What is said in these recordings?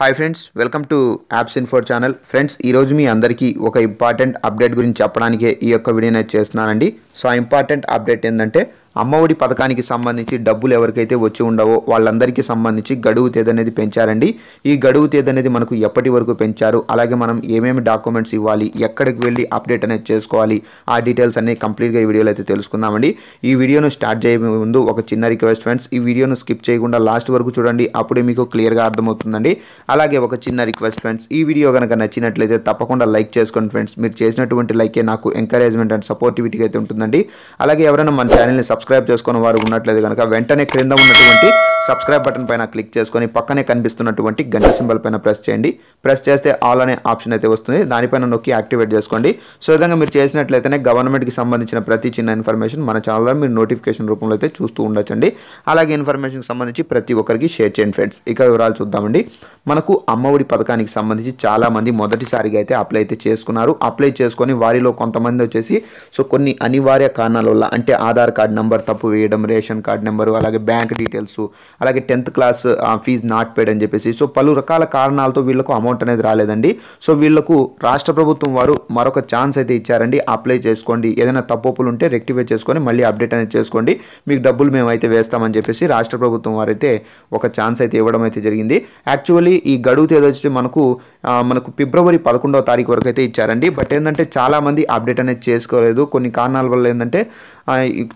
hi friends welcome to apps info channel friends ఈరోజు మీ అందరికీ ఒక ఇంపార్టెంట్ అప్డేట్ గురించి చెప్పడానికే ఈ యొక్క వీడియోని చేస్తున్నానండి సో ఇంపార్టెంట్ అప్డేట్ ఏంటంటే అమ్మఒడి పథకానికి సంబంధించి డబ్బులు ఎవరికైతే వచ్చి ఉండవో వాళ్ళందరికీ సంబంధించి గడువు తేదీ అనేది పెంచారండి ఈ గడువు తేదీ అనేది మనకు ఎప్పటి వరకు పెంచారు అలాగే మనం ఏమేమి డాక్యుమెంట్స్ ఇవ్వాలి ఎక్కడికి వెళ్ళి అప్డేట్ అనేది చేసుకోవాలి ఆ డీటెయిల్స్ అన్ని కంప్లీట్గా ఈ వీడియోలో అయితే తెలుసుకుందామండి ఈ వీడియోను స్టార్ట్ చేయ ముందు ఒక చిన్న రిక్వెస్ట్ ఫ్రెండ్స్ ఈ వీడియోను స్కిప్ చేయకుండా లాస్ట్ వరకు చూడండి అప్పుడే మీకు క్లియర్గా అర్థమవుతుందండి అలాగే ఒక చిన్న రిక్వెస్ట్ ఫ్రెండ్స్ ఈ వీడియో కనుక నచ్చినట్లయితే తప్పకుండా లైక్ చేసుకోండి ఫ్రెండ్స్ మీరు చేసినటువంటి లైకే నాకు ఎంకరేజ్మెంట్ అండ్ సపోర్టివిటీగా అయితే ఉంటుందండి అలాగే ఎవరైనా మన ఛానల్ని సబ్స్క్రైబ్ చేసుకుని వారు ఉన్నట్లయితే కనుక వెంటనే క్రింద ఉన్నటువంటి సబ్స్క్రైబ్ బటన్ పైన క్లిక్ చేసుకొని పక్కనే కనిపిస్తున్నటువంటి గంట సింబల్ పైన ప్రెస్ చేయండి ప్రెస్ చేస్తే ఆల్ అనే ఆప్షన్ అయితే వస్తుంది దానిపైన నొక్కి యాక్టివేట్ చేసుకోండి సో విధంగా మీరు చేసినట్లయితేనే గవర్నమెంట్కి సంబంధించిన ప్రతి చిన్న ఇన్ఫర్మేషన్ మన ఛానల్లో మీరు నోటిఫికేషన్ రూపంలో అయితే చూస్తూ ఉండొచ్చండి అలాగే ఇన్ఫర్మేషన్కి సంబంధించి ప్రతి ఒక్కరికి షేర్ చేయండి ఫ్రెండ్స్ ఇక వివరాలు చూద్దామండి మనకు అమ్మఒడి పథకానికి సంబంధించి చాలామంది మొదటిసారిగా అయితే అప్లై అయితే చేసుకున్నారు అప్లై చేసుకొని వారిలో కొంతమంది వచ్చేసి సో కొన్ని అనివార్య కారణాల వల్ల అంటే ఆధార్ కార్డు నంబర్ నెంబర్ తప్పు వేయడం రేషన్ కార్డ్ నెంబరు అలాగే బ్యాంక్ డీటెయిల్స్ అలాగే tenth class fees not paid అని చెప్పేసి సో పలు రకాల కారణాలతో వీళ్ళకు అమౌంట్ అనేది రాలేదండి సో వీళ్ళకు రాష్ట్ర ప్రభుత్వం వారు మరొక ఛాన్స్ అయితే ఇచ్చారండి అప్లై చేసుకోండి ఏదైనా తప్పులు ఉంటే రెక్టిఫై చేసుకొని మళ్ళీ అప్డేట్ అనేది చేసుకోండి మీకు డబ్బులు మేమైతే వేస్తామని చెప్పేసి రాష్ట్ర ప్రభుత్వం వారైతే ఒక ఛాన్స్ అయితే ఇవ్వడం అయితే జరిగింది యాక్చువల్లీ ఈ గడువు తేదీ వచ్చి మనకు మనకు ఫిబ్రవరి పదకొండవ తారీఖు వరకు అయితే ఇచ్చారండి బట్ ఏంటంటే చాలామంది అప్డేట్ అనేది చేసుకోలేదు కొన్ని కారణాల వల్ల ఏంటంటే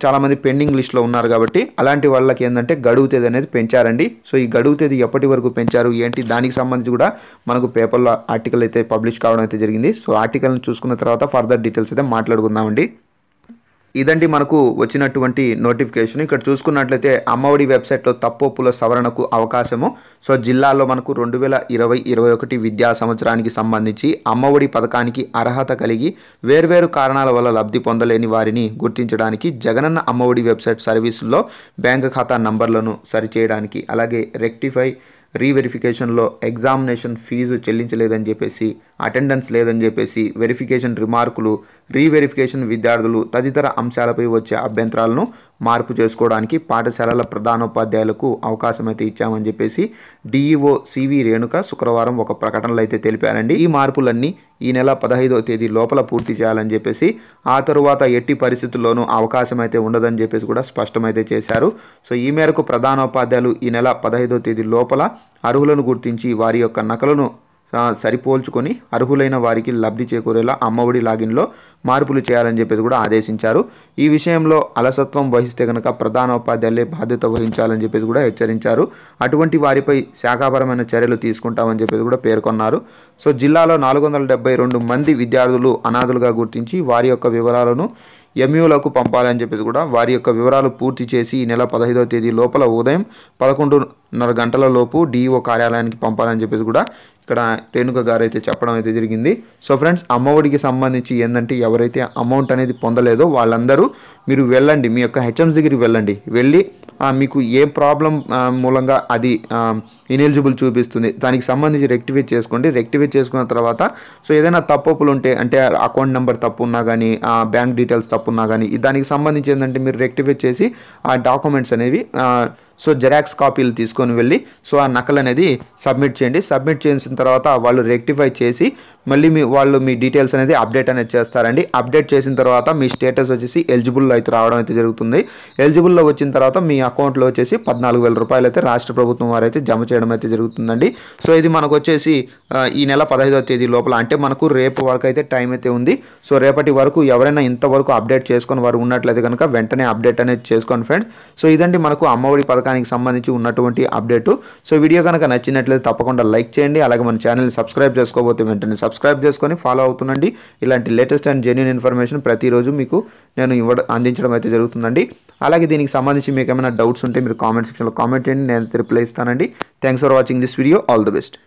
చాలామంది పెండింగ్ లిస్ట్లో ఉన్నారు కాబట్టి అలాంటి వాళ్ళకి ఏంటంటే గడువు తేదీ అనేది పెంచారండి సో ఈ గడువు తేదీ ఎప్పటి వరకు పెంచారు ఏంటి దానికి సంబంధించి కూడా మనకు పేపర్లో ఆర్టికల్ అయితే పబ్లిష్ కావడం అయితే జరిగింది సో ఆర్టికల్ని చూసుకున్న తర్వాత ఫర్దర్ డీటెయిల్స్ అయితే మాట్లాడుకుందామండి ఇదండి మనకు వచ్చినటువంటి నోటిఫికేషన్ ఇక్కడ చూసుకున్నట్లయితే అమ్మఒడి వెబ్సైట్లో తప్పోపుల సవరణకు అవకాశము సో జిల్లాలో మనకు రెండు వేల ఇరవై ఇరవై ఒకటి విద్యా సంవత్సరానికి సంబంధించి అమ్మఒడి పథకానికి అర్హత కలిగి వేర్వేరు కారణాల వల్ల లబ్ధి పొందలేని వారిని గుర్తించడానికి జగనన్న అమ్మఒడి వెబ్సైట్ సర్వీసుల్లో బ్యాంక్ ఖాతా నంబర్లను సరిచేయడానికి అలాగే రెక్టిఫై రీవెరిఫికేషన్లో ఎగ్జామినేషన్ ఫీజు చెల్లించలేదని చెప్పేసి అటెండెన్స్ లేదని చెప్పేసి వెరిఫికేషన్ రిమార్కులు రీవెరిఫికేషన్ విద్యార్థులు తదితర అంశాలపై వచ్చే అభ్యంతరాలను మార్పు చేసుకోవడానికి పాఠశాలల ప్రధానోపాధ్యాయులకు అవకాశం అయితే ఇచ్చామని చెప్పేసి డిఈఓ సివి రేణుక శుక్రవారం ఒక ప్రకటనలో అయితే తెలిపారండి ఈ మార్పులన్నీ ఈ నెల పదహైదవ తేదీ లోపల పూర్తి చేయాలని చెప్పేసి ఆ తరువాత ఎట్టి పరిస్థితుల్లోనూ అవకాశం అయితే ఉండదని చెప్పేసి కూడా స్పష్టమైతే చేశారు సో ఈ మేరకు ప్రధానోపాధ్యాయులు ఈ నెల పదహైదవ తేదీ లోపల అర్హులను గుర్తించి వారి యొక్క నకలను సరిపోల్చుకొని అర్హులైన వారికి లబ్ధి చేకూరేలా అమ్మఒడి లాగిన్లో మార్పులు చేయాలని చెప్పేది కూడా ఆదేశించారు ఈ విషయంలో అలసత్వం వహిస్తే కనుక ప్రధాన ఉపాధ్యాయులే బాధ్యత వహించాలని చెప్పేది కూడా హెచ్చరించారు అటువంటి వారిపై శాఖాపరమైన చర్యలు తీసుకుంటామని చెప్పేది కూడా పేర్కొన్నారు సో జిల్లాలో నాలుగు వందల రెండు మంది విద్యార్థులు అనాథులుగా గుర్తించి వారి యొక్క వివరాలను ఎంయూలకు పంపాలని చెప్పేసి కూడా వారి యొక్క వివరాలు పూర్తి చేసి ఈ నెల పదహైదో తేదీ లోపల ఉదయం పదకొండున్నర గంటల లోపు డిఈఓ కార్యాలయానికి పంపాలని చెప్పేసి కూడా ఇక్కడ రేణుక గారు అయితే చెప్పడం అయితే జరిగింది సో ఫ్రెండ్స్ అమ్మఒడికి సంబంధించి ఏంటంటే ఎవరైతే అమౌంట్ అనేది పొందలేదో వాళ్ళందరూ మీరు వెళ్ళండి మీ యొక్క హెచ్ఎంస్ దగ్గరికి వెళ్ళండి వెళ్ళి మీకు ఏ ప్రాబ్లం మూలంగా అది ఇనెలిజిబుల్ చూపిస్తుంది దానికి సంబంధించి రెక్టివేట్ చేసుకోండి రెక్టివేట్ చేసుకున్న తర్వాత సో ఏదైనా తప్పులు ఉంటే అంటే అకౌంట్ నెంబర్ తప్పు ఉన్నా కానీ బ్యాంక్ డీటెయిల్స్ తప్పు ఉన్నా కానీ దానికి సంబంధించి ఏంటంటే మీరు రెక్టిఫై చేసి ఆ డాక్యుమెంట్స్ అనేవి సో జెరాక్స్ కాపీలు తీసుకొని వెళ్ళి సో ఆ నకల్ అనేది సబ్మిట్ చేయండి సబ్మిట్ చేసిన తర్వాత వాళ్ళు రెక్టిఫై చేసి మళ్ళీ మీ వాళ్ళు మీ డీటెయిల్స్ అనేది అప్డేట్ అనేది చేస్తారండి అప్డేట్ చేసిన తర్వాత మీ స్టేటస్ వచ్చేసి ఎలిజిబుల్ అయితే రావడం అయితే జరుగుతుంది ఎలిజిబుల్లో వచ్చిన తర్వాత మీ అకౌంట్లో వచ్చేసి పద్నాలుగు వేల రూపాయలు అయితే రాష్ట్ర ప్రభుత్వం వారు అయితే జమ చేయడం అయితే జరుగుతుందండి సో ఇది మనకు వచ్చేసి ఈ నెల పదహైదవ తేదీ లోపల అంటే మనకు రేపు వరకు అయితే టైం అయితే ఉంది సో రేపటి వరకు ఎవరైనా ఇంతవరకు అప్డేట్ చేసుకొని వారు ఉన్నట్లయితే కనుక వెంటనే అప్డేట్ అనేది చేసుకోండి ఫ్రెండ్స్ సో ఇదండి మనకు అమ్మఒడి పథకానికి సంబంధించి ఉన్నటువంటి అప్డేటు సో వీడియో కనుక నచ్చినట్లయితే తప్పకుండా లైక్ చేయండి అలాగే మన ఛానల్ని సబ్స్క్రైబ్ చేసుకోబోతే వెంటనే సబ్స్క్రైబ్ చేసుకొని ఫాలో అవుతుండండి ఇలాంటి లేటెస్ట్ అండ్ జెన్యున్ ఇన్ఫర్మేషన్ ప్రతిరోజు మీకు నేను ఇవ్వడం అందించడం అయితే జరుగుతుందండి అలాగే దీనికి సంబంధించి మీకు ఏమైనా డౌట్స్ ఉంటే మీరు కామెంట్ సెక్షన్లో కామెంట్ చేయండి నేను రిప్లై ఇస్తానండి thanks for watching this video all the best